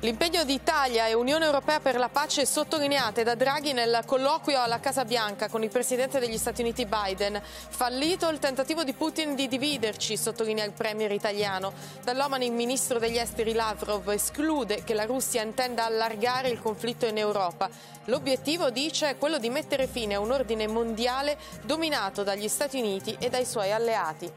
L'impegno di Italia e Unione Europea per la pace è sottolineato da Draghi nel colloquio alla Casa Bianca con il presidente degli Stati Uniti Biden. Fallito il tentativo di Putin di dividerci, sottolinea il premier italiano. Dall'Omani il ministro degli esteri Lavrov esclude che la Russia intenda allargare il conflitto in Europa. L'obiettivo, dice, è quello di mettere fine a un ordine mondiale dominato dagli Stati Uniti e dai suoi alleati.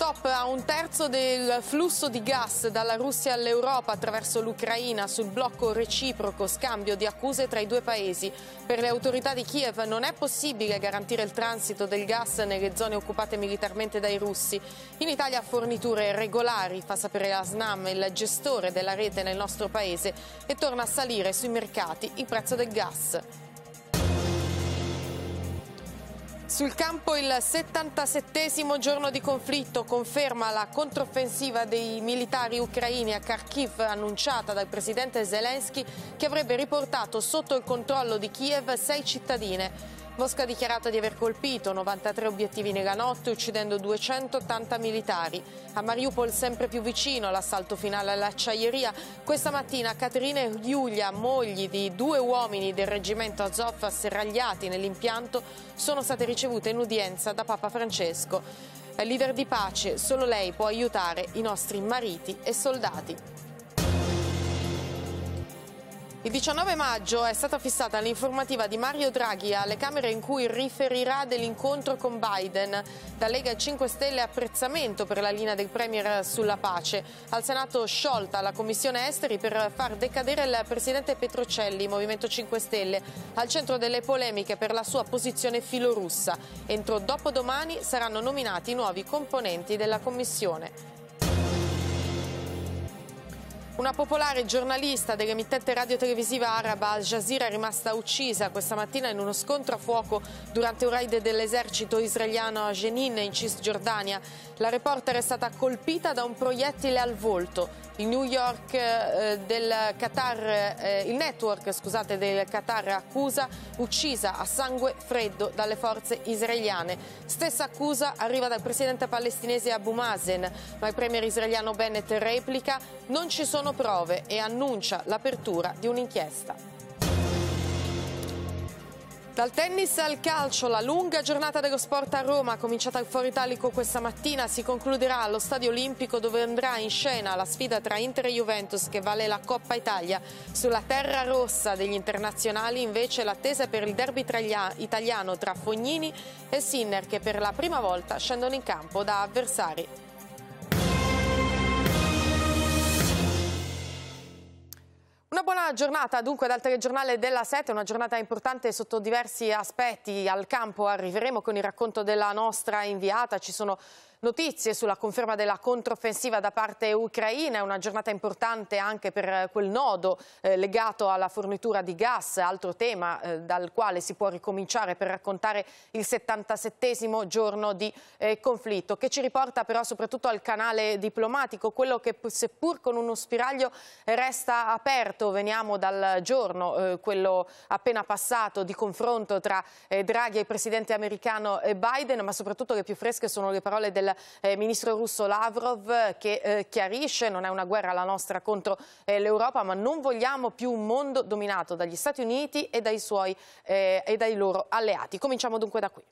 stop a un terzo del flusso di gas dalla Russia all'Europa attraverso l'Ucraina sul blocco reciproco scambio di accuse tra i due paesi. Per le autorità di Kiev non è possibile garantire il transito del gas nelle zone occupate militarmente dai russi. In Italia forniture regolari, fa sapere la SNAM, il gestore della rete nel nostro paese, e torna a salire sui mercati il prezzo del gas. Sul campo il 77 giorno di conflitto conferma la controffensiva dei militari ucraini a Kharkiv annunciata dal presidente Zelensky che avrebbe riportato sotto il controllo di Kiev sei cittadine. Mosca ha dichiarato di aver colpito 93 obiettivi nella notte, uccidendo 280 militari. A Mariupol, sempre più vicino all'assalto finale all'acciaieria, questa mattina Caterina e Giulia, mogli di due uomini del reggimento Azov asserragliati nell'impianto, sono state ricevute in udienza da Papa Francesco. Leader di pace, solo lei può aiutare i nostri mariti e soldati. Il 19 maggio è stata fissata l'informativa di Mario Draghi alle Camere in cui riferirà dell'incontro con Biden. Da Lega 5 Stelle apprezzamento per la linea del Premier sulla pace. Al Senato sciolta la Commissione Esteri per far decadere il Presidente Petrocelli, Movimento 5 Stelle, al centro delle polemiche per la sua posizione filorussa. Entro dopodomani saranno nominati i nuovi componenti della Commissione. Una popolare giornalista dell'emittente radiotelevisiva araba Al Jazeera è rimasta uccisa questa mattina in uno scontro a fuoco durante un raid dell'esercito israeliano a Jenin in Cisgiordania. La reporter è stata colpita da un proiettile al volto il New York eh, del Qatar, eh, il network scusate, del Qatar accusa uccisa a sangue freddo dalle forze israeliane. Stessa accusa arriva dal presidente palestinese Abu Mazen, ma il premier israeliano Bennett replica non ci sono prove e annuncia l'apertura di un'inchiesta. Dal tennis al calcio, la lunga giornata dello sport a Roma, cominciata al Foro Italico questa mattina, si concluderà allo Stadio Olimpico dove andrà in scena la sfida tra Inter e Juventus che vale la Coppa Italia. Sulla terra rossa degli internazionali invece l'attesa per il derby italiano tra Fognini e Sinner che per la prima volta scendono in campo da avversari. Una buona giornata dunque dal telegiornale della 7, una giornata importante sotto diversi aspetti. Al campo arriveremo con il racconto della nostra inviata, ci sono Notizie sulla conferma della controffensiva da parte ucraina, è una giornata importante anche per eh, quel nodo eh, legato alla fornitura di gas, altro tema eh, dal quale si può ricominciare per raccontare il 77 giorno di eh, conflitto, che ci riporta però soprattutto al canale diplomatico, quello che seppur con uno spiraglio resta aperto. Veniamo dal giorno, eh, quello appena passato, di confronto tra eh, Draghi e il presidente americano Biden, ma soprattutto le più fresche sono le parole della eh, ministro russo Lavrov che eh, chiarisce non è una guerra la nostra contro eh, l'Europa ma non vogliamo più un mondo dominato dagli Stati Uniti e dai, suoi, eh, e dai loro alleati. Cominciamo dunque da qui.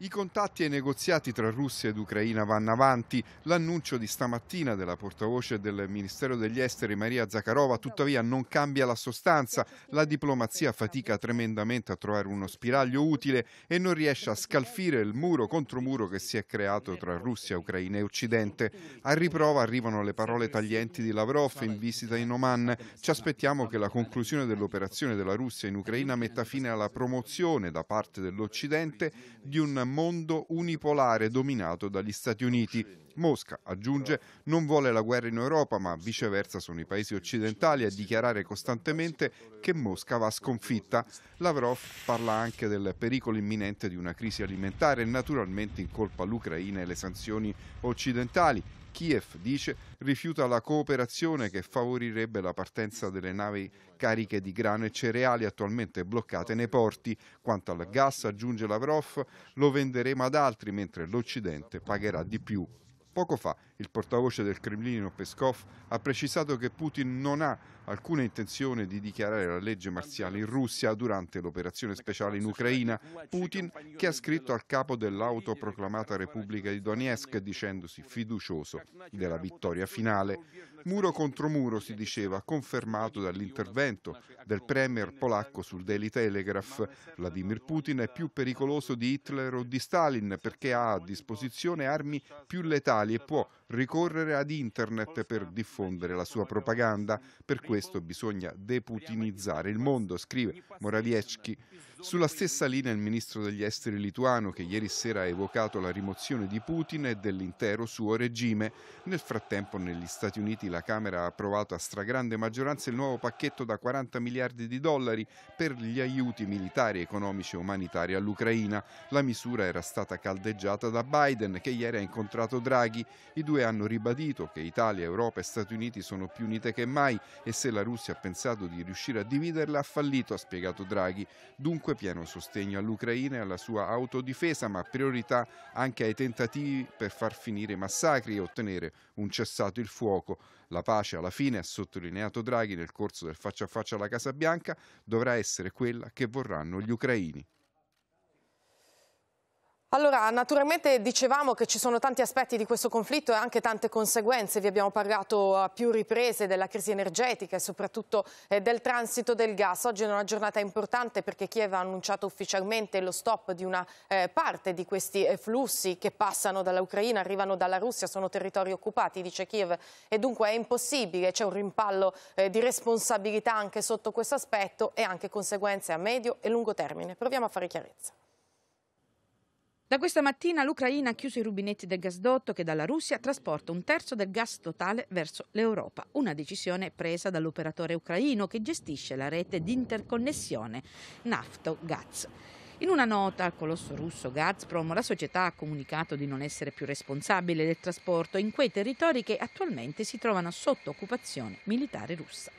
I contatti e i negoziati tra Russia ed Ucraina vanno avanti. L'annuncio di stamattina della portavoce del Ministero degli Esteri Maria Zakharova tuttavia non cambia la sostanza. La diplomazia fatica tremendamente a trovare uno spiraglio utile e non riesce a scalfire il muro contro muro che si è creato tra Russia, Ucraina e Occidente. A riprova arrivano le parole taglienti di Lavrov in visita in Oman. Ci aspettiamo che la conclusione dell'operazione della Russia in Ucraina metta fine alla promozione da parte dell'Occidente di un mondo unipolare dominato dagli Stati Uniti. Mosca, aggiunge, non vuole la guerra in Europa, ma viceversa sono i paesi occidentali a dichiarare costantemente che Mosca va sconfitta. Lavrov parla anche del pericolo imminente di una crisi alimentare e naturalmente incolpa l'Ucraina e le sanzioni occidentali. Kiev, dice, rifiuta la cooperazione che favorirebbe la partenza delle navi cariche di grano e cereali attualmente bloccate nei porti. Quanto al gas, aggiunge Lavrov, lo venderemo ad altri mentre l'Occidente pagherà di più. Poco fa il portavoce del Cremlino Peskov ha precisato che Putin non ha alcuna intenzione di dichiarare la legge marziale in Russia durante l'operazione speciale in Ucraina. Putin che ha scritto al capo dell'autoproclamata Repubblica di Donetsk dicendosi fiducioso della vittoria finale. Muro contro muro si diceva, confermato dall'intervento del premier polacco sul Daily Telegraph. Vladimir Putin è più pericoloso di Hitler o di Stalin perché ha a disposizione armi più letali e può ricorrere ad internet per diffondere la sua propaganda. Per questo bisogna deputinizzare il mondo, scrive Morawiecki. Sulla stessa linea il ministro degli esteri lituano che ieri sera ha evocato la rimozione di Putin e dell'intero suo regime. Nel frattempo negli Stati Uniti la Camera ha approvato a stragrande maggioranza il nuovo pacchetto da 40 miliardi di dollari per gli aiuti militari, economici e umanitari all'Ucraina. La misura era stata caldeggiata da Biden che ieri ha incontrato Draghi. I due hanno ribadito che Italia, Europa e Stati Uniti sono più unite che mai e se la Russia ha pensato di riuscire a dividerla ha fallito, ha spiegato Draghi. Dunque Dunque pieno sostegno all'Ucraina e alla sua autodifesa, ma priorità anche ai tentativi per far finire i massacri e ottenere un cessato il fuoco. La pace alla fine, ha sottolineato Draghi nel corso del faccia a faccia alla Casa Bianca, dovrà essere quella che vorranno gli ucraini. Allora, naturalmente dicevamo che ci sono tanti aspetti di questo conflitto e anche tante conseguenze. Vi abbiamo parlato a più riprese della crisi energetica e soprattutto eh, del transito del gas. Oggi è una giornata importante perché Kiev ha annunciato ufficialmente lo stop di una eh, parte di questi eh, flussi che passano dall'Ucraina, arrivano dalla Russia, sono territori occupati, dice Kiev, e dunque è impossibile. C'è un rimpallo di responsabilità anche sotto questo aspetto e anche conseguenze a medio e lungo termine. Proviamo a fare chiarezza. Da questa mattina l'Ucraina ha chiuso i rubinetti del gasdotto che dalla Russia trasporta un terzo del gas totale verso l'Europa, una decisione presa dall'operatore ucraino che gestisce la rete di interconnessione Nafto-Gaz. In una nota al colosso russo Gazprom, la società ha comunicato di non essere più responsabile del trasporto in quei territori che attualmente si trovano sotto occupazione militare russa.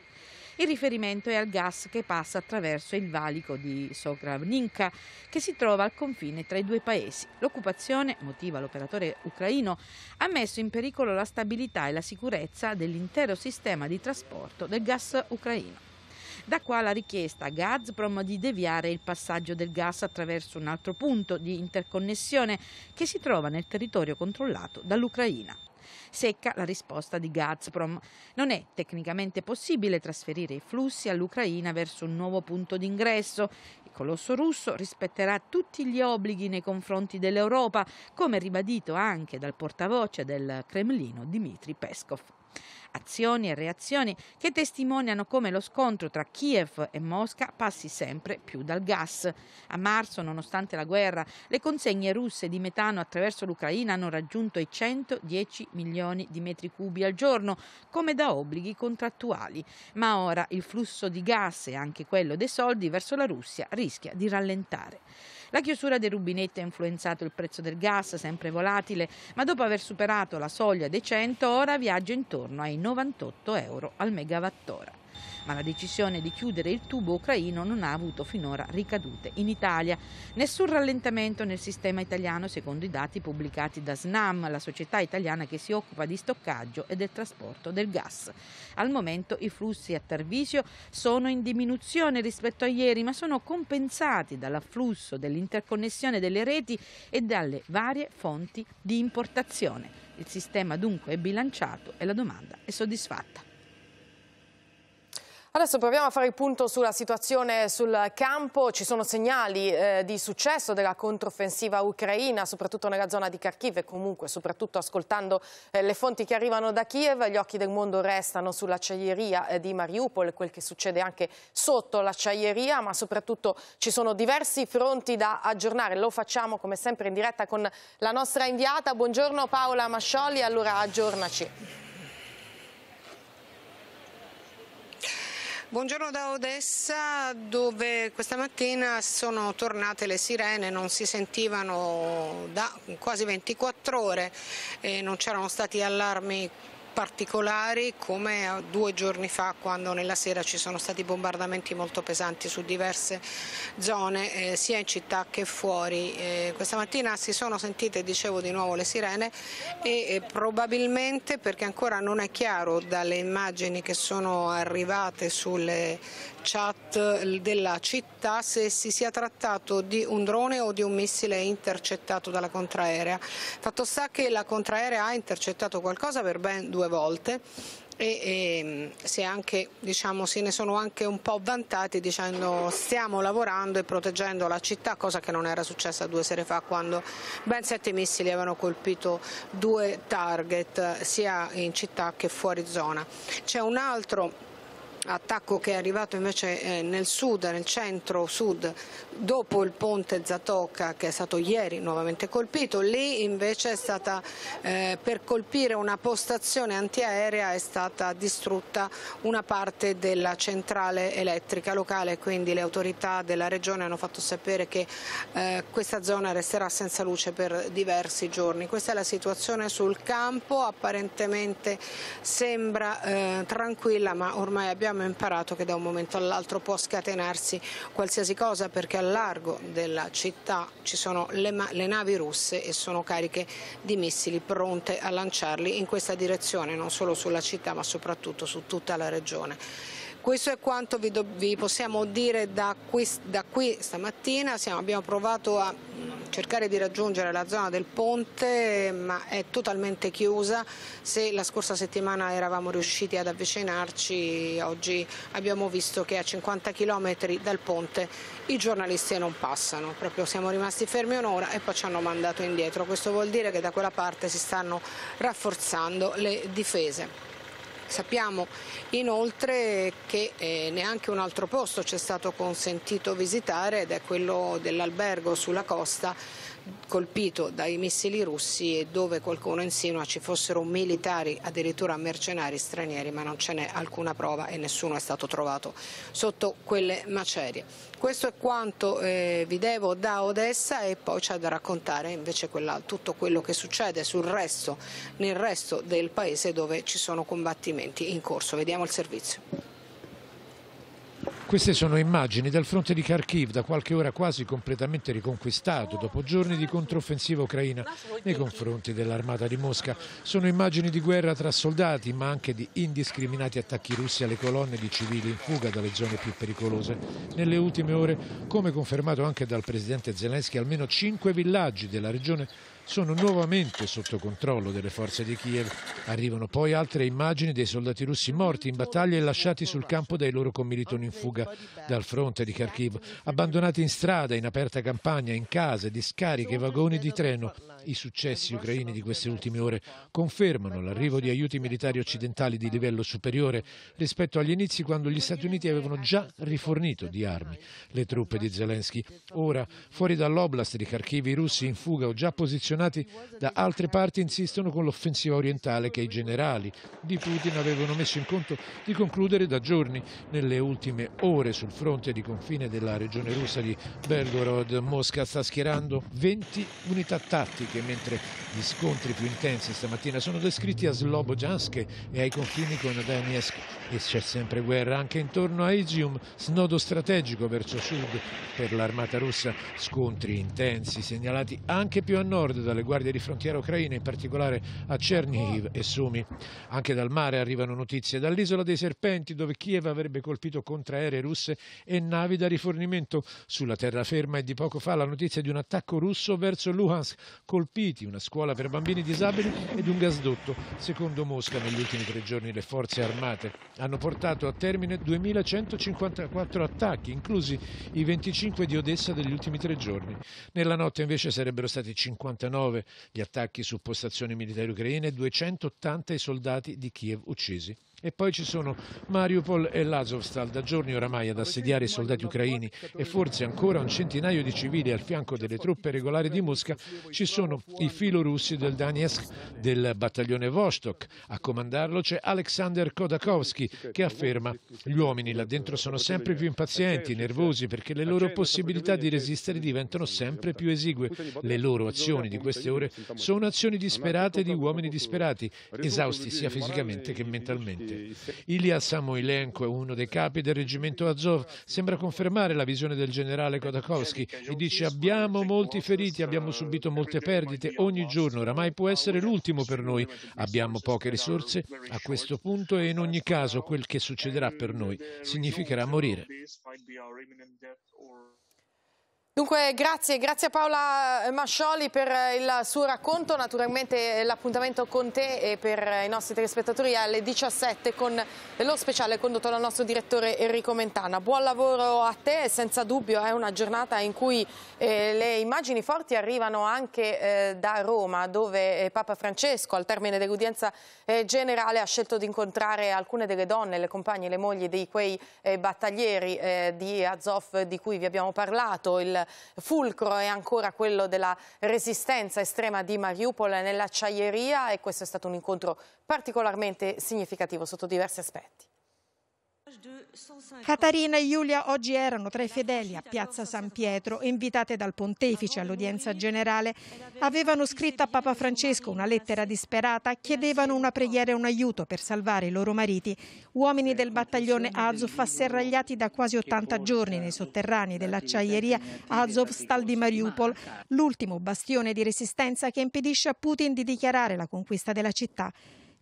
Il riferimento è al gas che passa attraverso il valico di Sokravninka che si trova al confine tra i due paesi. L'occupazione, motiva l'operatore ucraino, ha messo in pericolo la stabilità e la sicurezza dell'intero sistema di trasporto del gas ucraino. Da qua la richiesta a Gazprom di deviare il passaggio del gas attraverso un altro punto di interconnessione che si trova nel territorio controllato dall'Ucraina. Secca la risposta di Gazprom. Non è tecnicamente possibile trasferire i flussi all'Ucraina verso un nuovo punto d'ingresso. Il colosso russo rispetterà tutti gli obblighi nei confronti dell'Europa, come ribadito anche dal portavoce del Cremlino Dmitry Peskov. Azioni e reazioni che testimoniano come lo scontro tra Kiev e Mosca passi sempre più dal gas. A marzo, nonostante la guerra, le consegne russe di metano attraverso l'Ucraina hanno raggiunto i 110 milioni di metri cubi al giorno, come da obblighi contrattuali. Ma ora il flusso di gas e anche quello dei soldi verso la Russia rischia di rallentare. La chiusura dei rubinetti ha influenzato il prezzo del gas, sempre volatile, ma dopo aver superato la soglia dei 100 ora viaggia intorno ai 98 euro al megawattora ma la decisione di chiudere il tubo ucraino non ha avuto finora ricadute in Italia. Nessun rallentamento nel sistema italiano secondo i dati pubblicati da SNAM, la società italiana che si occupa di stoccaggio e del trasporto del gas. Al momento i flussi a Tarvisio sono in diminuzione rispetto a ieri, ma sono compensati dall'afflusso dell'interconnessione delle reti e dalle varie fonti di importazione. Il sistema dunque è bilanciato e la domanda è soddisfatta. Adesso proviamo a fare il punto sulla situazione sul campo. Ci sono segnali eh, di successo della controffensiva ucraina, soprattutto nella zona di Kharkiv e comunque soprattutto ascoltando eh, le fonti che arrivano da Kiev. Gli occhi del mondo restano sull'acciaieria eh, di Mariupol, quel che succede anche sotto l'acciaieria, ma soprattutto ci sono diversi fronti da aggiornare. Lo facciamo come sempre in diretta con la nostra inviata. Buongiorno Paola Mascioli, allora aggiornaci. Buongiorno da Odessa dove questa mattina sono tornate le sirene, non si sentivano da quasi 24 ore, e non c'erano stati allarmi particolari come due giorni fa quando nella sera ci sono stati bombardamenti molto pesanti su diverse zone eh, sia in città che fuori. Eh, questa mattina si sono sentite dicevo di nuovo le sirene e eh, probabilmente perché ancora non è chiaro dalle immagini che sono arrivate sulle chat eh, della città se si sia trattato di un drone o di un missile intercettato dalla contraerea. Fatto sta che la contraerea ha intercettato qualcosa per ben due volte e, e ehm, anche, diciamo, se ne sono anche un po' vantati dicendo stiamo lavorando e proteggendo la città, cosa che non era successa due sere fa quando ben sette missili avevano colpito due target sia in città che fuori zona. C'è un altro attacco che è arrivato invece eh, nel sud, nel centro-sud, dopo il ponte Zatocca che è stato ieri nuovamente colpito, lì invece è stata, eh, per colpire una postazione antiaerea è stata distrutta una parte della centrale elettrica locale, quindi le autorità della regione hanno fatto sapere che eh, questa zona resterà senza luce per diversi giorni. Questa è la situazione sul campo, apparentemente sembra eh, tranquilla ma ormai abbiamo abbiamo imparato che da un momento all'altro può scatenarsi qualsiasi cosa perché al largo della città ci sono le, le navi russe e sono cariche di missili pronte a lanciarli in questa direzione, non solo sulla città ma soprattutto su tutta la regione. Questo è quanto vi, possiamo dire da qui, da qui stamattina, Siamo, abbiamo provato a cercare di raggiungere la zona del ponte ma è totalmente chiusa, se la scorsa settimana eravamo riusciti ad avvicinarci oggi abbiamo visto che a 50 km dal ponte i giornalisti non passano, proprio siamo rimasti fermi un'ora e poi ci hanno mandato indietro, questo vuol dire che da quella parte si stanno rafforzando le difese. Sappiamo inoltre che eh, neanche un altro posto ci è stato consentito visitare ed è quello dell'albergo sulla costa colpito dai missili russi e dove qualcuno insinua ci fossero militari, addirittura mercenari stranieri, ma non ce n'è alcuna prova e nessuno è stato trovato sotto quelle macerie. Questo è quanto eh, vi devo da Odessa e poi c'è da raccontare invece quella, tutto quello che succede resto, nel resto del paese dove ci sono combattimenti in corso. Vediamo il servizio. Queste sono immagini dal fronte di Kharkiv, da qualche ora quasi completamente riconquistato dopo giorni di controffensiva ucraina nei confronti dell'armata di Mosca. Sono immagini di guerra tra soldati, ma anche di indiscriminati attacchi russi alle colonne di civili in fuga dalle zone più pericolose. Nelle ultime ore, come confermato anche dal presidente Zelensky, almeno cinque villaggi della regione sono nuovamente sotto controllo delle forze di Kiev. Arrivano poi altre immagini dei soldati russi morti in battaglia e lasciati sul campo dai loro commilitoni in fuga dal fronte di Kharkiv, abbandonati in strada, in aperta campagna, in case, discariche, vagoni di treno. I successi ucraini di queste ultime ore confermano l'arrivo di aiuti militari occidentali di livello superiore rispetto agli inizi quando gli Stati Uniti avevano già rifornito di armi le truppe di Zelensky. Ora, fuori dall'oblast di Kharkiv, i russi in fuga o già posizionati posizionati da altre parti insistono con l'offensiva orientale che i generali di Putin avevano messo in conto di concludere da giorni nelle ultime ore sul fronte di confine della regione russa di Belgorod. Mosca sta schierando 20 unità tattiche, mentre gli scontri più intensi stamattina sono descritti a Slobojansk e ai confini con Donetsk e c'è sempre guerra anche intorno a Izium, snodo strategico verso sud per l'armata russa, scontri intensi segnalati anche più a nord dalle guardie di frontiera ucraine, in particolare a Chernihiv e Sumi. Anche dal mare arrivano notizie, dall'isola dei Serpenti dove Kiev avrebbe colpito contraeree russe e navi da rifornimento. Sulla terraferma è di poco fa la notizia di un attacco russo verso Luhansk, colpiti una scuola per bambini disabili ed un gasdotto, secondo Mosca negli ultimi tre giorni le forze armate hanno portato a termine 2154 attacchi, inclusi i 25 di Odessa degli ultimi tre giorni. Nella notte invece sarebbero stati 59 gli attacchi su postazioni militari ucraine e 280 i soldati di Kiev uccisi. E poi ci sono Mariupol e Lazovstal, da giorni oramai ad assediare i soldati ucraini e forse ancora un centinaio di civili al fianco delle truppe regolari di Mosca. Ci sono i filorussi del Donetsk, del battaglione Vostok. A comandarlo c'è Aleksandr Kodakovsky che afferma gli uomini là dentro sono sempre più impazienti, nervosi perché le loro possibilità di resistere diventano sempre più esigue. Le loro azioni di queste ore sono azioni disperate di uomini disperati, esausti sia fisicamente che mentalmente presenti. Ilya Samoilenko è uno dei capi del reggimento Azov, sembra confermare la visione del generale Kodakowski e dice abbiamo molti feriti, abbiamo subito molte perdite ogni giorno, oramai può essere l'ultimo per noi, abbiamo poche risorse a questo punto e in ogni caso quel che succederà per noi significherà morire. Dunque grazie, grazie a Paola eh, Mascioli per eh, il suo racconto, naturalmente eh, l'appuntamento con te e per i nostri telespettatori alle 17 con lo speciale condotto dal nostro direttore Enrico Mentana. Buon lavoro a te, senza dubbio è una giornata in cui eh, le immagini forti arrivano anche eh, da Roma dove Papa Francesco al termine dell'udienza eh, generale ha scelto di incontrare alcune delle donne, le compagne, le mogli di quei battaglieri di Azov di cui vi abbiamo parlato, il fulcro è ancora quello della resistenza estrema di Mariupol nell'acciaieria e questo è stato un incontro particolarmente significativo sotto diversi aspetti. Catarina e Giulia oggi erano tra i fedeli a Piazza San Pietro, invitate dal pontefice all'udienza generale. Avevano scritto a Papa Francesco una lettera disperata, chiedevano una preghiera e un aiuto per salvare i loro mariti. Uomini del battaglione Azov asserragliati da quasi 80 giorni nei sotterranei dell'acciaieria Azov-Stal di Mariupol, l'ultimo bastione di resistenza che impedisce a Putin di dichiarare la conquista della città.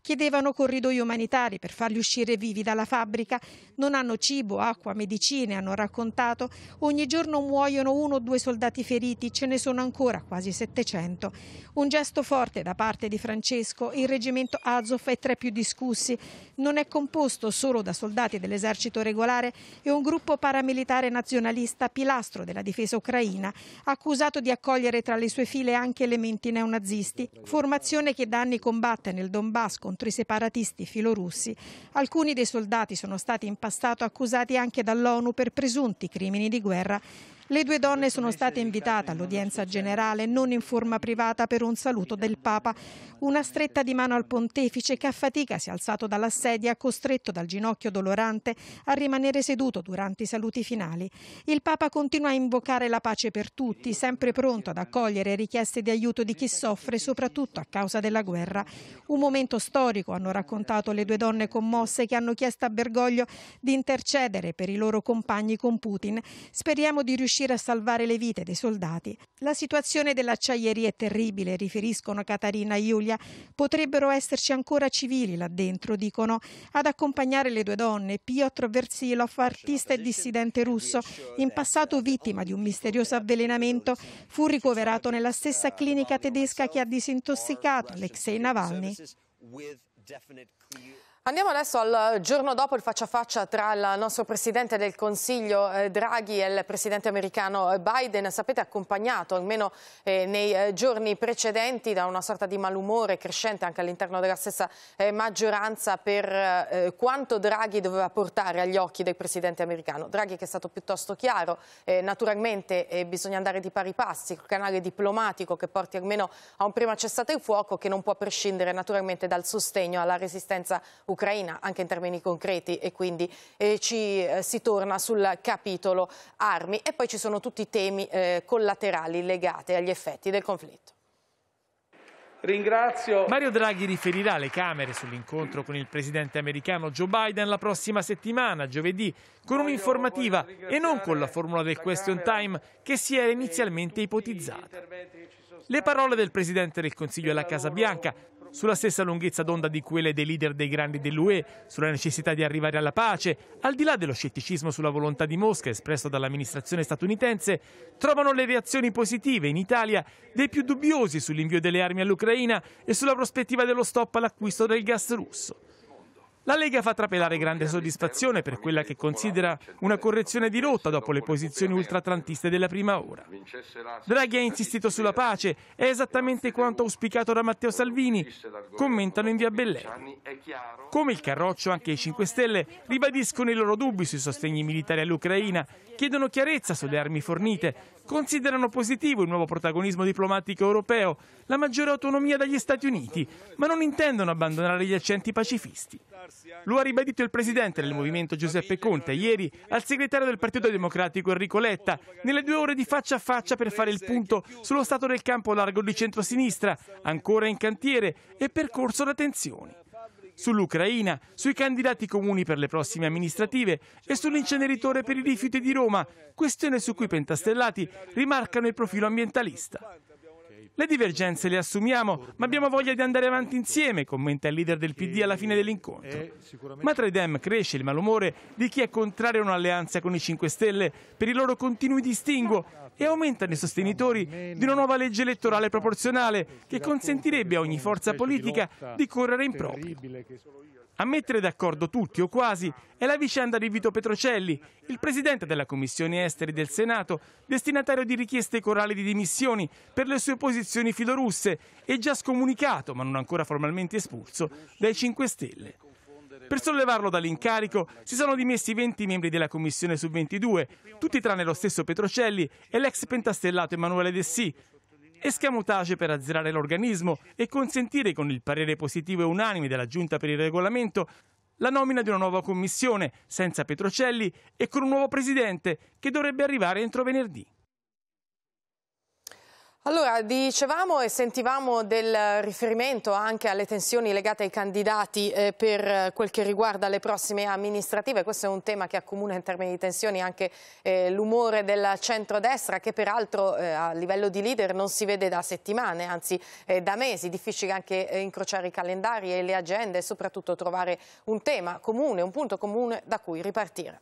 Chiedevano corridoi umanitari per farli uscire vivi dalla fabbrica. Non hanno cibo, acqua, medicine, hanno raccontato. Ogni giorno muoiono uno o due soldati feriti, ce ne sono ancora quasi 700. Un gesto forte da parte di Francesco, il reggimento Azov è tra i più discussi. Non è composto solo da soldati dell'esercito regolare e un gruppo paramilitare nazionalista pilastro della difesa ucraina, accusato di accogliere tra le sue file anche elementi neonazisti. Formazione che da anni combatte nel Donbass con contro i separatisti filorussi. Alcuni dei soldati sono stati in passato accusati anche dall'ONU per presunti crimini di guerra le due donne sono state invitate all'udienza generale, non in forma privata, per un saluto del Papa. Una stretta di mano al pontefice che a fatica si è alzato dalla sedia, costretto dal ginocchio dolorante a rimanere seduto durante i saluti finali. Il Papa continua a invocare la pace per tutti, sempre pronto ad accogliere richieste di aiuto di chi soffre, soprattutto a causa della guerra. Un momento storico, hanno raccontato le due donne commosse che hanno chiesto a Bergoglio di intercedere per i loro compagni con Putin. Speriamo di riuscire riuscire a salvare le vite dei soldati. La situazione dell'acciaieria è terribile, riferiscono Catarina e Giulia. Potrebbero esserci ancora civili là dentro, dicono. Ad accompagnare le due donne, Piotr Versilov, artista e dissidente russo, in passato vittima di un misterioso avvelenamento, fu ricoverato nella stessa clinica tedesca che ha disintossicato Alexei Navalny. Andiamo adesso al giorno dopo il faccia a faccia tra il nostro Presidente del Consiglio eh, Draghi e il Presidente americano eh, Biden, sapete accompagnato almeno eh, nei giorni precedenti da una sorta di malumore crescente anche all'interno della stessa maggioranza per quanto Draghi doveva portare agli occhi del Presidente americano. Draghi che è stato piuttosto chiaro, naturalmente bisogna andare di pari passi, il canale diplomatico che porti almeno a un prima cessato il fuoco che non può prescindere naturalmente dal sostegno alla resistenza presidenza ucraina anche in termini concreti e quindi eh, ci eh, si torna sul capitolo armi e poi ci sono tutti i temi eh, collaterali legati agli effetti del conflitto. Ringrazio. Mario Draghi riferirà alle Camere sull'incontro con il presidente americano Joe Biden la prossima settimana, giovedì, con un'informativa e non con la formula del question time che si era inizialmente ipotizzata. Le parole del presidente del Consiglio alla Casa Bianca sulla stessa lunghezza d'onda di quelle dei leader dei grandi dell'UE, sulla necessità di arrivare alla pace, al di là dello scetticismo sulla volontà di Mosca espresso dall'amministrazione statunitense, trovano le reazioni positive in Italia dei più dubbiosi sull'invio delle armi all'Ucraina e sulla prospettiva dello stop all'acquisto del gas russo. La Lega fa trapelare grande soddisfazione per quella che considera una correzione di rotta dopo le posizioni ultratlantiste della prima ora. Draghi ha insistito sulla pace, è esattamente quanto auspicato da Matteo Salvini, commentano in via Bellera. Come il Carroccio, anche i 5 Stelle ribadiscono i loro dubbi sui sostegni militari all'Ucraina, chiedono chiarezza sulle armi fornite, considerano positivo il nuovo protagonismo diplomatico europeo, la maggiore autonomia dagli Stati Uniti, ma non intendono abbandonare gli accenti pacifisti. Lo ha ribadito il presidente del movimento Giuseppe Conte ieri al segretario del Partito Democratico Enrico Letta nelle due ore di faccia a faccia per fare il punto sullo stato del campo largo di centrosinistra, ancora in cantiere e percorso da tensioni sull'Ucraina, sui candidati comuni per le prossime amministrative e sull'inceneritore per i rifiuti di Roma, questione su cui Pentastellati rimarcano il profilo ambientalista. Le divergenze le assumiamo, ma abbiamo voglia di andare avanti insieme, commenta il leader del PD alla fine dell'incontro. Ma tra i Dem cresce il malumore di chi è contrario a un'alleanza con i 5 Stelle per i loro continui distinguo e aumentano i sostenitori di una nuova legge elettorale proporzionale che consentirebbe a ogni forza politica di correre in proprio. A mettere d'accordo tutti, o quasi, è la vicenda di Vito Petrocelli, il presidente della Commissione Esteri del Senato, destinatario di richieste corali di dimissioni per le sue posizioni filorusse e già scomunicato, ma non ancora formalmente espulso, dai 5 Stelle. Per sollevarlo dall'incarico si sono dimessi 20 membri della commissione su 22, tutti tranne lo stesso Petrocelli e l'ex pentastellato Emanuele Dessì, escamotage per azzerare l'organismo e consentire con il parere positivo e unanime della Giunta per il regolamento la nomina di una nuova commissione senza Petrocelli e con un nuovo presidente che dovrebbe arrivare entro venerdì. Allora, dicevamo e sentivamo del riferimento anche alle tensioni legate ai candidati eh, per eh, quel che riguarda le prossime amministrative. Questo è un tema che accomuna in termini di tensioni anche eh, l'umore del centrodestra che peraltro a livello di leader non si vede da settimane, anzi da mesi. Difficile anche incrociare i calendari e le agende e soprattutto trovare un tema comune, un punto comune da cui ripartire.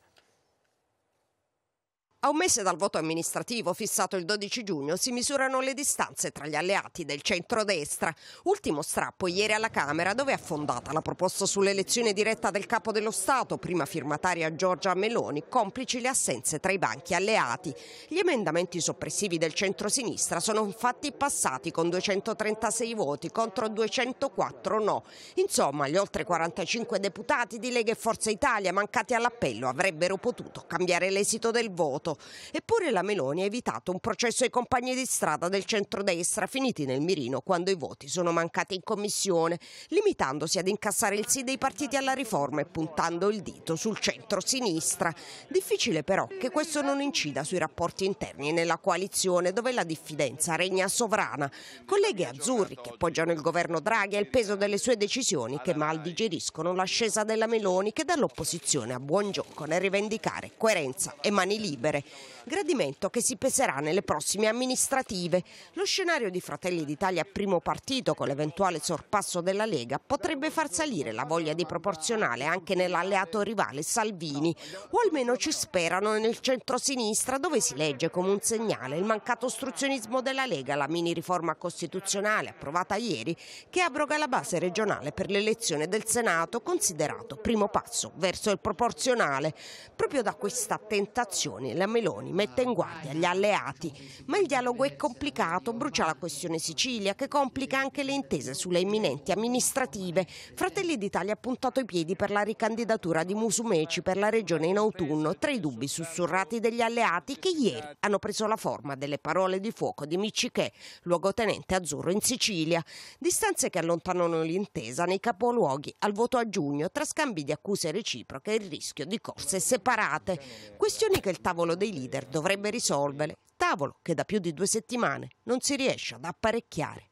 A un mese dal voto amministrativo fissato il 12 giugno si misurano le distanze tra gli alleati del centrodestra. Ultimo strappo ieri alla Camera dove è affondata la proposta sull'elezione diretta del capo dello Stato, prima firmataria Giorgia Meloni, complici le assenze tra i banchi alleati. Gli emendamenti soppressivi del centrosinistra sono infatti passati con 236 voti contro 204 no. Insomma, gli oltre 45 deputati di Lega e Forza Italia mancati all'appello avrebbero potuto cambiare l'esito del voto. Eppure la Meloni ha evitato un processo ai compagni di strada del centrodestra finiti nel mirino quando i voti sono mancati in commissione, limitandosi ad incassare il sì dei partiti alla riforma e puntando il dito sul centro-sinistra. Difficile però che questo non incida sui rapporti interni nella coalizione dove la diffidenza regna sovrana. Colleghi azzurri che appoggiano il governo Draghi e il peso delle sue decisioni che mal digeriscono l'ascesa della Meloni che dall'opposizione a buon gioco nel rivendicare coerenza e mani libere. Gradimento che si peserà nelle prossime amministrative. Lo scenario di Fratelli d'Italia primo partito con l'eventuale sorpasso della Lega potrebbe far salire la voglia di proporzionale anche nell'alleato rivale Salvini o almeno ci sperano nel centro-sinistra dove si legge come un segnale il mancato ostruzionismo della Lega, la mini riforma costituzionale approvata ieri che abroga la base regionale per l'elezione del Senato considerato primo passo verso il proporzionale. Proprio da questa tentazione la Meloni mette in guardia gli alleati. Ma il dialogo è complicato, brucia la questione Sicilia che complica anche le intese sulle imminenti amministrative. Fratelli d'Italia ha puntato i piedi per la ricandidatura di Musumeci per la regione in autunno, tra i dubbi sussurrati degli alleati che ieri hanno preso la forma delle parole di fuoco di Miccichè, luogotenente azzurro in Sicilia. Distanze che allontanano l'intesa nei capoluoghi al voto a giugno tra scambi di accuse reciproche e il rischio di corse separate. Questioni che il tavolo tavolo dei leader dovrebbe risolvere, tavolo che da più di due settimane non si riesce ad apparecchiare.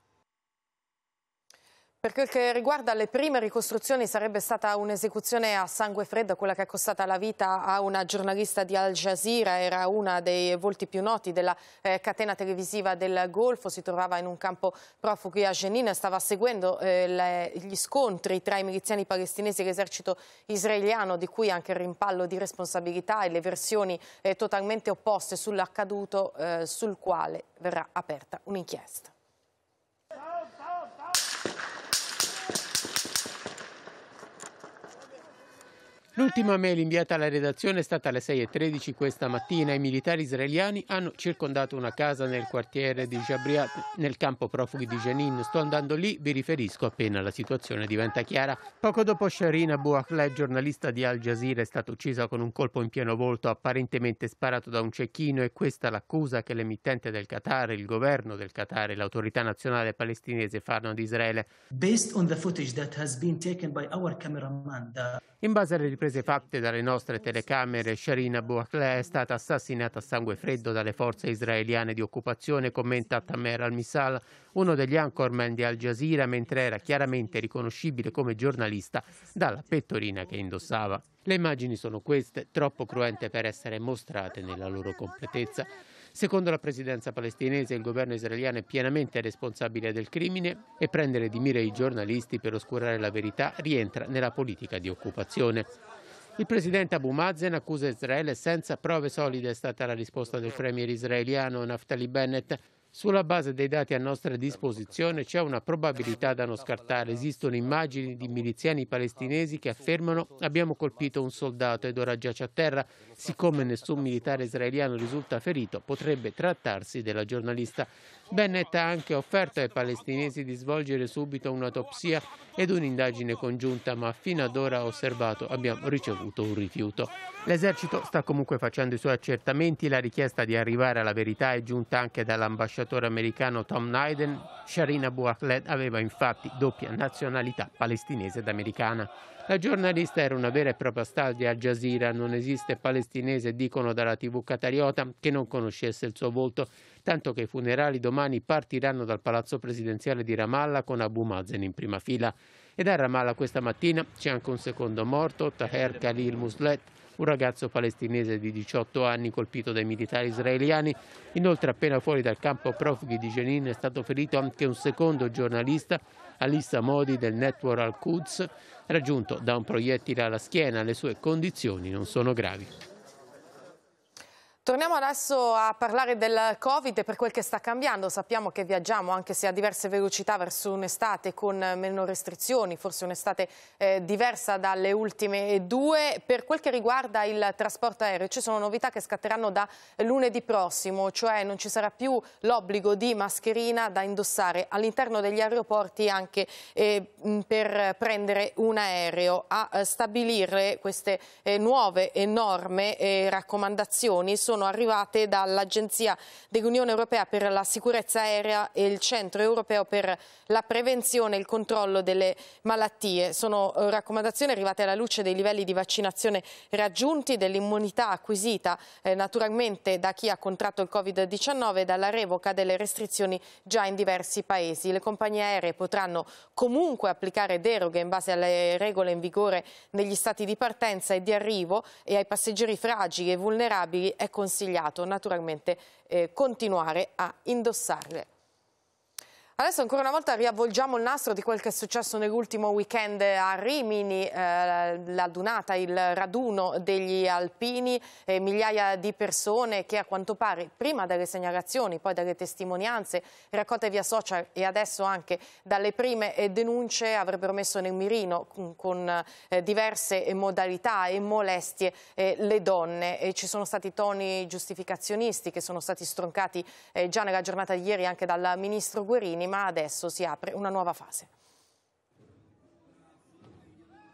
Per quel che riguarda le prime ricostruzioni sarebbe stata un'esecuzione a sangue freddo, quella che è costata la vita a una giornalista di Al Jazeera, era una dei volti più noti della eh, catena televisiva del Golfo, si trovava in un campo profughi a Jenin e stava seguendo eh, le, gli scontri tra i miliziani palestinesi e l'esercito israeliano, di cui anche il rimpallo di responsabilità e le versioni eh, totalmente opposte sull'accaduto eh, sul quale verrà aperta un'inchiesta. L'ultima mail inviata alla redazione è stata alle 6.13 questa mattina. I militari israeliani hanno circondato una casa nel quartiere di Jabriat, nel campo profughi di Jenin. Sto andando lì, vi riferisco appena la situazione diventa chiara. Poco dopo Sharina Abu giornalista di Al Jazeera, è stata uccisa con un colpo in pieno volto, apparentemente sparato da un cecchino e questa è l'accusa che l'emittente del Qatar, il governo del Qatar e l'autorità nazionale palestinese fanno ad Israele. Based on the footage that has been taken by our cameraman, the... In base alle riprese fatte dalle nostre telecamere, Sharina Abu è stata assassinata a sangue freddo dalle forze israeliane di occupazione, commenta Tamer al-Misal, uno degli anchormen di Al Jazeera, mentre era chiaramente riconoscibile come giornalista dalla pettorina che indossava. Le immagini sono queste, troppo cruente per essere mostrate nella loro completezza. Secondo la presidenza palestinese il governo israeliano è pienamente responsabile del crimine e prendere di mira i giornalisti per oscurare la verità rientra nella politica di occupazione. Il presidente Abu Mazen accusa Israele senza prove solide, è stata la risposta del premier israeliano Naftali Bennett, sulla base dei dati a nostra disposizione c'è una probabilità da non scartare. Esistono immagini di miliziani palestinesi che affermano abbiamo colpito un soldato ed ora giace a terra. Siccome nessun militare israeliano risulta ferito, potrebbe trattarsi della giornalista. Bennett ha anche offerto ai palestinesi di svolgere subito un'autopsia ed un'indagine congiunta, ma fino ad ora osservato abbiamo ricevuto un rifiuto. L'esercito sta comunque facendo i suoi accertamenti, la richiesta di arrivare alla verità è giunta anche dall'ambasciatore americano Tom Niden. Sharina Abu aveva infatti doppia nazionalità palestinese ed americana. La giornalista era una vera e propria star di Al Jazeera, non esiste palestinese, dicono dalla tv catariota, che non conoscesse il suo volto tanto che i funerali domani partiranno dal palazzo presidenziale di Ramallah con Abu Mazen in prima fila. E da Ramallah questa mattina c'è anche un secondo morto, Taher Khalil Muslet, un ragazzo palestinese di 18 anni colpito dai militari israeliani. Inoltre appena fuori dal campo profughi di Jenin è stato ferito anche un secondo giornalista, Alissa Modi del network Al-Quds, raggiunto da un proiettile alla schiena. Le sue condizioni non sono gravi. Torniamo adesso a parlare del Covid e per quel che sta cambiando. Sappiamo che viaggiamo anche se a diverse velocità verso un'estate con meno restrizioni, forse un'estate eh, diversa dalle ultime due. Per quel che riguarda il trasporto aereo ci sono novità che scatteranno da lunedì prossimo, cioè non ci sarà più l'obbligo di mascherina da indossare all'interno degli aeroporti anche eh, per prendere un aereo. A eh, stabilire queste eh, nuove e norme e eh, raccomandazioni sono arrivate dall'Agenzia dell'Unione Europea per la Sicurezza Aerea e il Centro Europeo per la Prevenzione e il Controllo delle Malattie. Sono eh, raccomandazioni arrivate alla luce dei livelli di vaccinazione raggiunti, dell'immunità acquisita eh, naturalmente da chi ha contratto il Covid-19 e dalla revoca delle restrizioni già in diversi paesi. Le compagnie aeree potranno comunque applicare deroghe in base alle regole in vigore negli stati di partenza e di arrivo e ai passeggeri fragili e vulnerabili è ecco consigliato naturalmente eh, continuare a indossarle. Adesso ancora una volta riavvolgiamo il nastro di quel che è successo nell'ultimo weekend a Rimini, eh, la dunata, il raduno degli alpini, eh, migliaia di persone che a quanto pare prima dalle segnalazioni, poi dalle testimonianze raccolte via social e adesso anche dalle prime eh, denunce avrebbero messo nel mirino con, con eh, diverse modalità e molestie eh, le donne. E ci sono stati toni giustificazionisti che sono stati stroncati eh, già nella giornata di ieri anche dal ministro Guerini ma adesso si apre una nuova fase.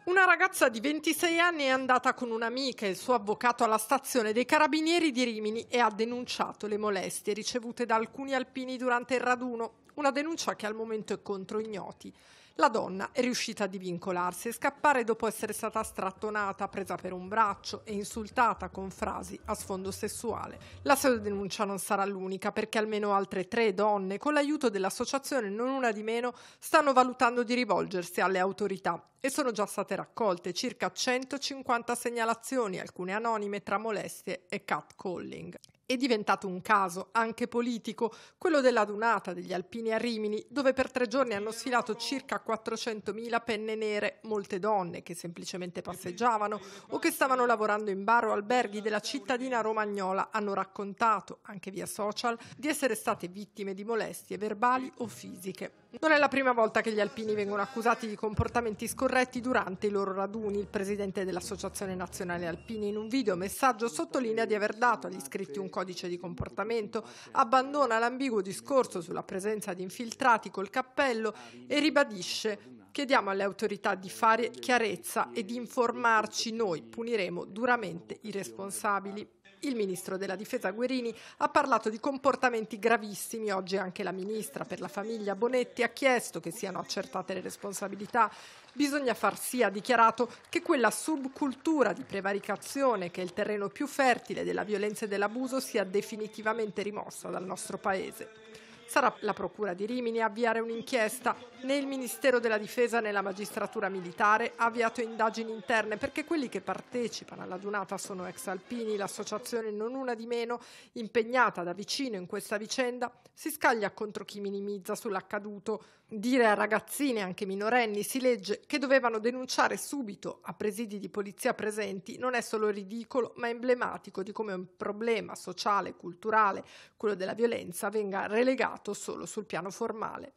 Una ragazza di 26 anni è andata con un'amica e il suo avvocato alla stazione dei carabinieri di Rimini e ha denunciato le molestie ricevute da alcuni alpini durante il raduno, una denuncia che al momento è contro ignoti la donna è riuscita a divincolarsi e scappare dopo essere stata strattonata, presa per un braccio e insultata con frasi a sfondo sessuale. La sua denuncia non sarà l'unica perché almeno altre tre donne, con l'aiuto dell'associazione Non Una di Meno, stanno valutando di rivolgersi alle autorità e sono già state raccolte circa 150 segnalazioni, alcune anonime, tra molestie e catcalling. È diventato un caso, anche politico, quello della dunata degli alpini a Rimini, dove per tre giorni hanno sfilato circa 400.000 penne nere, molte donne che semplicemente passeggiavano o che stavano lavorando in bar o alberghi della cittadina romagnola hanno raccontato, anche via social, di essere state vittime di molestie verbali o fisiche. Non è la prima volta che gli alpini vengono accusati di comportamenti scorretti durante i loro raduni. Il presidente dell'Associazione Nazionale Alpini in un video messaggio sottolinea di aver dato agli iscritti un codice di comportamento, abbandona l'ambiguo discorso sulla presenza di infiltrati col cappello e ribadisce chiediamo alle autorità di fare chiarezza e di informarci, noi puniremo duramente i responsabili. Il ministro della difesa Guerini ha parlato di comportamenti gravissimi, oggi anche la ministra per la famiglia Bonetti ha chiesto che siano accertate le responsabilità. Bisogna far sì, ha dichiarato, che quella subcultura di prevaricazione, che è il terreno più fertile della violenza e dell'abuso, sia definitivamente rimossa dal nostro Paese. Sarà la Procura di Rimini a avviare un'inchiesta. Né il Ministero della Difesa né la magistratura militare ha avviato indagini interne perché quelli che partecipano alla giunata sono ex alpini, l'associazione non una di meno, impegnata da vicino in questa vicenda, si scaglia contro chi minimizza sull'accaduto. Dire a ragazzine, anche minorenni, si legge, che dovevano denunciare subito a presidi di polizia presenti non è solo ridicolo, ma emblematico di come un problema sociale, culturale, quello della violenza, venga relegato legato solo sul piano formale.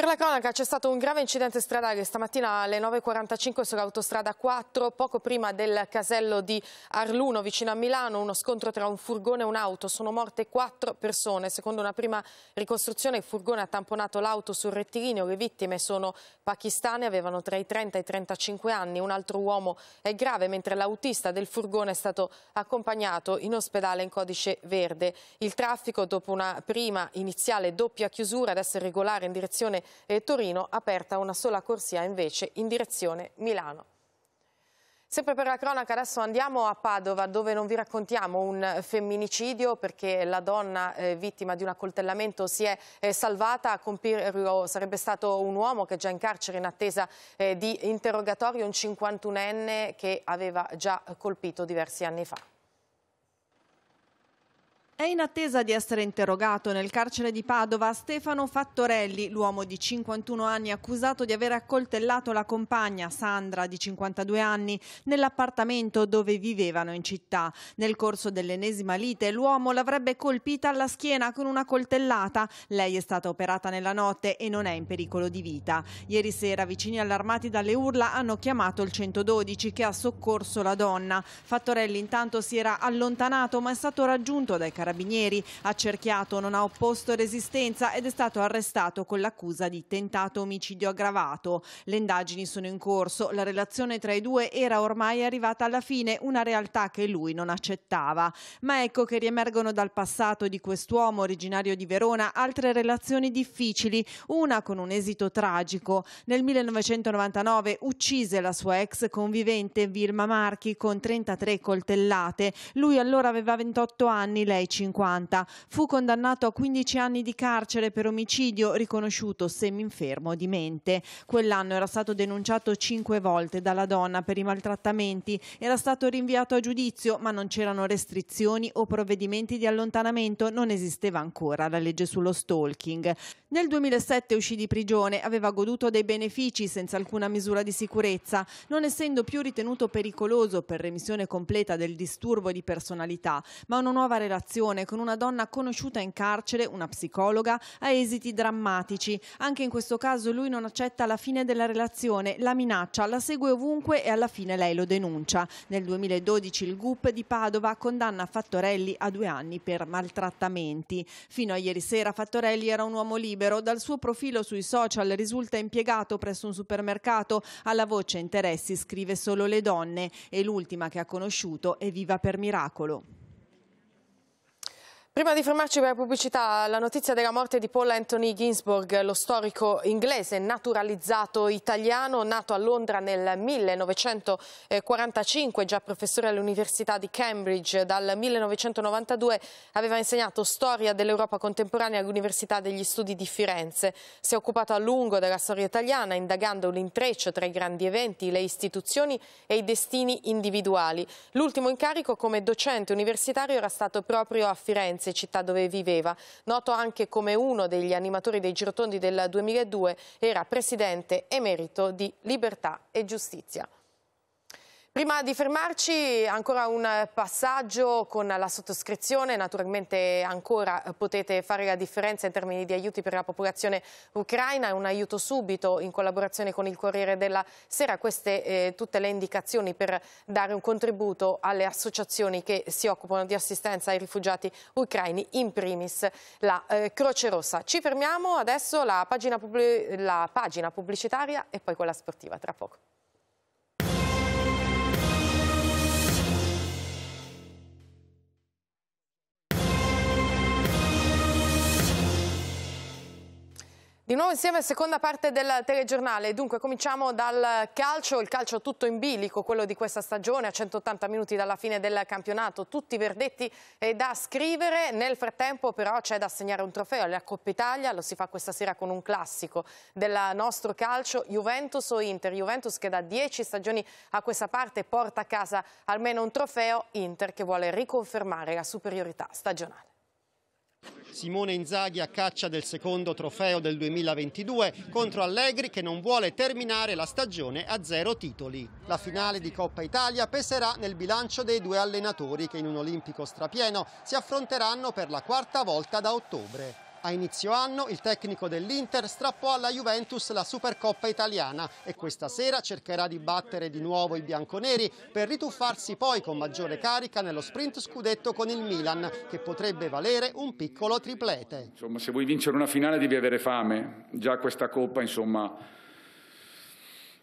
Per la cronaca c'è stato un grave incidente stradale stamattina alle 9.45 sull'autostrada 4, poco prima del casello di Arluno, vicino a Milano, uno scontro tra un furgone e un'auto. Sono morte quattro persone. Secondo una prima ricostruzione il furgone ha tamponato l'auto sul rettilineo. Le vittime sono pakistane, avevano tra i 30 e i 35 anni. Un altro uomo è grave, mentre l'autista del furgone è stato accompagnato in ospedale in codice verde. Il traffico, dopo una prima iniziale doppia chiusura, adesso è regolare in direzione e Torino, aperta una sola corsia invece in direzione Milano. Sempre per la cronaca adesso andiamo a Padova dove non vi raccontiamo un femminicidio perché la donna eh, vittima di un accoltellamento si è eh, salvata, a compirlo sarebbe stato un uomo che è già in carcere in attesa eh, di interrogatorio, un 51enne che aveva già colpito diversi anni fa. È in attesa di essere interrogato nel carcere di Padova Stefano Fattorelli, l'uomo di 51 anni accusato di aver accoltellato la compagna Sandra di 52 anni nell'appartamento dove vivevano in città. Nel corso dell'ennesima lite l'uomo l'avrebbe colpita alla schiena con una coltellata. Lei è stata operata nella notte e non è in pericolo di vita. Ieri sera vicini allarmati dalle urla hanno chiamato il 112 che ha soccorso la donna. Fattorelli intanto si era allontanato ma è stato raggiunto dai carabinieri Carabinieri, accerchiato non ha opposto resistenza ed è stato arrestato con l'accusa di tentato omicidio aggravato. Le indagini sono in corso, la relazione tra i due era ormai arrivata alla fine, una realtà che lui non accettava. Ma ecco che riemergono dal passato di quest'uomo originario di Verona altre relazioni difficili, una con un esito tragico. Nel 1999 uccise la sua ex convivente Vilma Marchi con 33 coltellate. Lui allora aveva 28 anni, lei 5 50. Fu condannato a 15 anni di carcere per omicidio, riconosciuto seminfermo di mente. Quell'anno era stato denunciato cinque volte dalla donna per i maltrattamenti, era stato rinviato a giudizio, ma non c'erano restrizioni o provvedimenti di allontanamento, non esisteva ancora la legge sullo stalking. Nel 2007 uscì di prigione, aveva goduto dei benefici senza alcuna misura di sicurezza, non essendo più ritenuto pericoloso per remissione completa del disturbo di personalità, ma una nuova relazione relazione con una donna conosciuta in carcere, una psicologa, ha esiti drammatici. Anche in questo caso lui non accetta la fine della relazione, la minaccia, la segue ovunque e alla fine lei lo denuncia. Nel 2012 il GUP di Padova condanna Fattorelli a due anni per maltrattamenti. Fino a ieri sera Fattorelli era un uomo libero, dal suo profilo sui social risulta impiegato presso un supermercato, alla voce interessi scrive solo le donne e l'ultima che ha conosciuto è viva per miracolo. Prima di fermarci per la pubblicità, la notizia della morte di Paul Anthony Ginsburg, lo storico inglese naturalizzato italiano, nato a Londra nel 1945, già professore all'Università di Cambridge. Dal 1992 aveva insegnato storia dell'Europa contemporanea all'Università degli Studi di Firenze. Si è occupato a lungo della storia italiana, indagando l'intreccio tra i grandi eventi, le istituzioni e i destini individuali. L'ultimo incarico come docente universitario era stato proprio a Firenze paese, città dove viveva. Noto anche come uno degli animatori dei girotondi del 2002, era presidente emerito di Libertà e Giustizia. Prima di fermarci ancora un passaggio con la sottoscrizione, naturalmente ancora eh, potete fare la differenza in termini di aiuti per la popolazione ucraina, un aiuto subito in collaborazione con il Corriere della Sera, queste eh, tutte le indicazioni per dare un contributo alle associazioni che si occupano di assistenza ai rifugiati ucraini, in primis la eh, Croce Rossa. Ci fermiamo adesso la pagina, la pagina pubblicitaria e poi quella sportiva, tra poco. Di nuovo insieme a seconda parte del telegiornale, dunque cominciamo dal calcio, il calcio tutto in bilico, quello di questa stagione a 180 minuti dalla fine del campionato, tutti verdetti eh, da scrivere, nel frattempo però c'è da assegnare un trofeo alla Coppa Italia, lo si fa questa sera con un classico del nostro calcio, Juventus o Inter, Juventus che da 10 stagioni a questa parte porta a casa almeno un trofeo, Inter che vuole riconfermare la superiorità stagionale. Simone Inzaghi a caccia del secondo trofeo del 2022 contro Allegri che non vuole terminare la stagione a zero titoli. La finale di Coppa Italia peserà nel bilancio dei due allenatori che in un olimpico strapieno si affronteranno per la quarta volta da ottobre. A inizio anno il tecnico dell'Inter strappò alla Juventus la Supercoppa italiana e questa sera cercherà di battere di nuovo i bianconeri per rituffarsi poi con maggiore carica nello sprint scudetto con il Milan che potrebbe valere un piccolo triplete. Insomma, se vuoi vincere una finale devi avere fame, già questa coppa insomma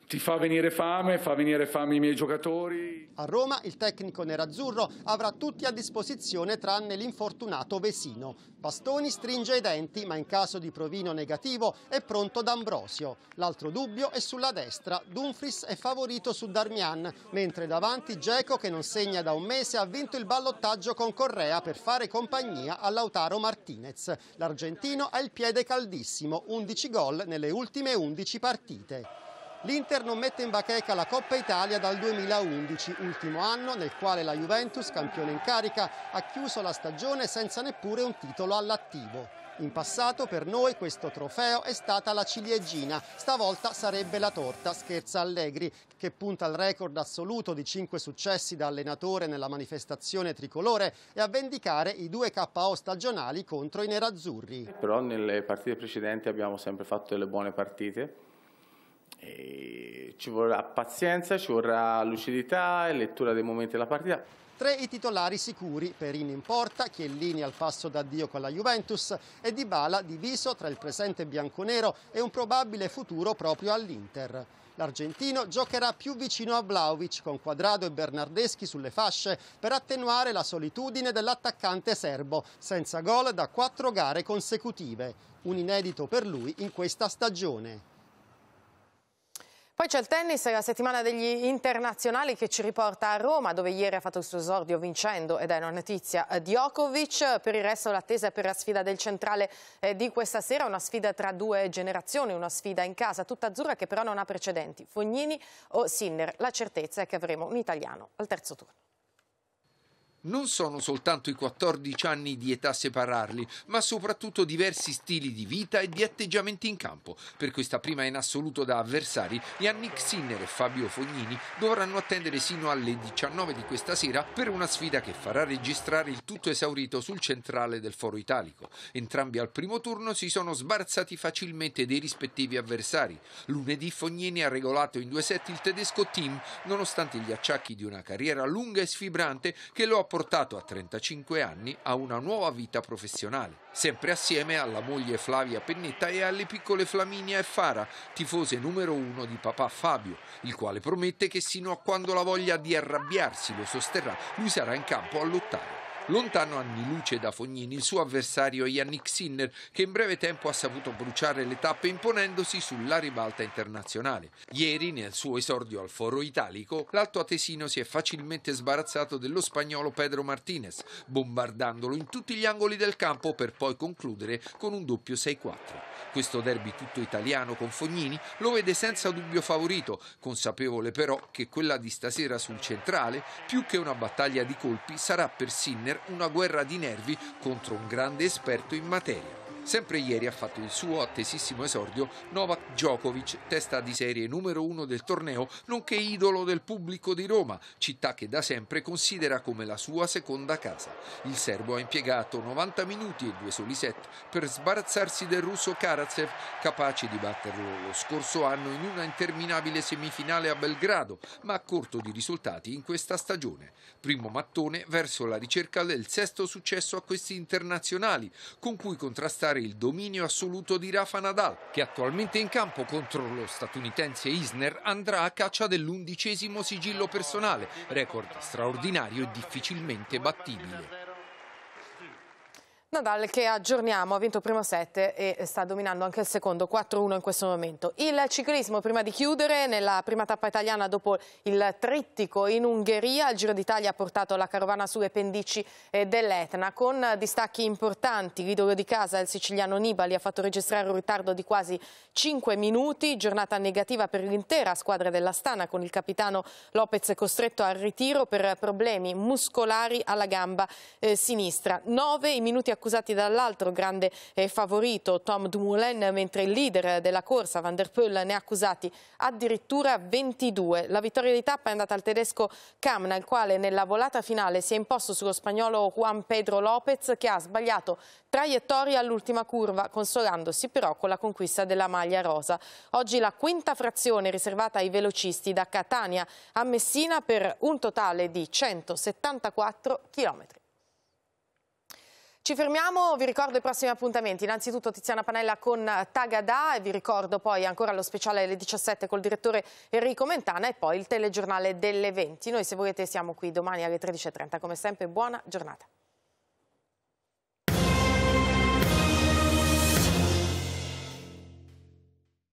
ti fa venire fame, fa venire fame i miei giocatori. A Roma il tecnico nerazzurro avrà tutti a disposizione tranne l'infortunato Vesino. Bastoni stringe i denti, ma in caso di provino negativo è pronto D'Ambrosio. L'altro dubbio è sulla destra. Dumfries è favorito su Darmian, mentre davanti Geco, che non segna da un mese, ha vinto il ballottaggio con Correa per fare compagnia a Lautaro Martinez. L'argentino ha il piede caldissimo, 11 gol nelle ultime 11 partite. L'Inter non mette in bacheca la Coppa Italia dal 2011, ultimo anno nel quale la Juventus, campione in carica, ha chiuso la stagione senza neppure un titolo all'attivo. In passato per noi questo trofeo è stata la ciliegina, stavolta sarebbe la torta, scherza Allegri, che punta al record assoluto di 5 successi da allenatore nella manifestazione tricolore e a vendicare i due KO stagionali contro i nerazzurri. Però nelle partite precedenti abbiamo sempre fatto delle buone partite e ci vorrà pazienza, ci vorrà lucidità e lettura dei momenti della partita. Tre i titolari sicuri, Perini in porta, Chiellini al passo d'addio con la Juventus e Dybala diviso tra il presente bianconero e un probabile futuro proprio all'Inter. L'argentino giocherà più vicino a Vlaovic con Quadrado e Bernardeschi sulle fasce per attenuare la solitudine dell'attaccante serbo, senza gol da quattro gare consecutive. Un inedito per lui in questa stagione. Poi c'è il tennis la settimana degli internazionali che ci riporta a Roma, dove ieri ha fatto il suo esordio vincendo, ed è una notizia, eh, Djokovic. Per il resto l'attesa per la sfida del centrale eh, di questa sera, una sfida tra due generazioni, una sfida in casa, tutta azzurra che però non ha precedenti. Fognini o Sinner, la certezza è che avremo un italiano al terzo turno. Non sono soltanto i 14 anni di età a separarli, ma soprattutto diversi stili di vita e di atteggiamenti in campo. Per questa prima in assoluto da avversari, Yannick Sinner e Fabio Fognini dovranno attendere sino alle 19 di questa sera per una sfida che farà registrare il tutto esaurito sul centrale del Foro Italico. Entrambi al primo turno si sono sbarzati facilmente dei rispettivi avversari. Lunedì Fognini ha regolato in due set il tedesco Team, nonostante gli acciacchi di una carriera lunga e sfibrante che lo ha portato portato a 35 anni a una nuova vita professionale, sempre assieme alla moglie Flavia Pennetta e alle piccole Flaminia e Fara, tifose numero uno di papà Fabio, il quale promette che sino a quando la voglia di arrabbiarsi lo sosterrà, lui sarà in campo a lottare. Lontano anni luce da Fognini il suo avversario Yannick Sinner, che in breve tempo ha saputo bruciare le tappe imponendosi sulla ribalta internazionale. Ieri, nel suo esordio al Foro Italico, l'alto atesino si è facilmente sbarazzato dello spagnolo Pedro Martinez, bombardandolo in tutti gli angoli del campo per poi concludere con un doppio 6-4. Questo derby tutto italiano con Fognini lo vede senza dubbio favorito, consapevole però che quella di stasera sul centrale, più che una battaglia di colpi, sarà per Sinner una guerra di nervi contro un grande esperto in materia. Sempre ieri ha fatto il suo attesissimo esordio Novak Djokovic, testa di serie numero uno del torneo, nonché idolo del pubblico di Roma, città che da sempre considera come la sua seconda casa. Il serbo ha impiegato 90 minuti e due soli set per sbarazzarsi del russo Karatsev, capace di batterlo lo scorso anno in una interminabile semifinale a Belgrado, ma a corto di risultati in questa stagione. Primo mattone verso la ricerca del sesto successo a questi internazionali, con cui contrastare conquistare il dominio assoluto di Rafa Nadal, che attualmente in campo contro lo statunitense Isner andrà a caccia dell'undicesimo sigillo personale, record straordinario e difficilmente battibile. Nadal che aggiorniamo ha vinto il primo set e sta dominando anche il secondo 4-1 in questo momento. Il ciclismo prima di chiudere nella prima tappa italiana dopo il trittico in Ungheria, il Giro d'Italia ha portato la carovana sulle pendici dell'Etna con distacchi importanti. L'idolo di casa, il siciliano Nibali, ha fatto registrare un ritardo di quasi 5 minuti, giornata negativa per l'intera squadra dell'Astana con il capitano Lopez costretto al ritiro per problemi muscolari alla gamba eh, sinistra. 9 minuti a accusati dall'altro grande eh, favorito Tom Dumoulin, mentre il leader della corsa Van der Poel ne ha accusati addirittura 22. La vittoria di tappa è andata al tedesco Kamna, il quale nella volata finale si è imposto sullo spagnolo Juan Pedro Lopez che ha sbagliato traiettoria all'ultima curva, consolandosi però con la conquista della maglia rosa. Oggi la quinta frazione riservata ai velocisti da Catania a Messina per un totale di 174 km. Ci fermiamo, vi ricordo i prossimi appuntamenti. Innanzitutto Tiziana Panella con Tagada e vi ricordo poi ancora lo speciale alle 17 col direttore Enrico Mentana e poi il telegiornale delle 20. Noi se volete siamo qui domani alle 13.30. Come sempre buona giornata.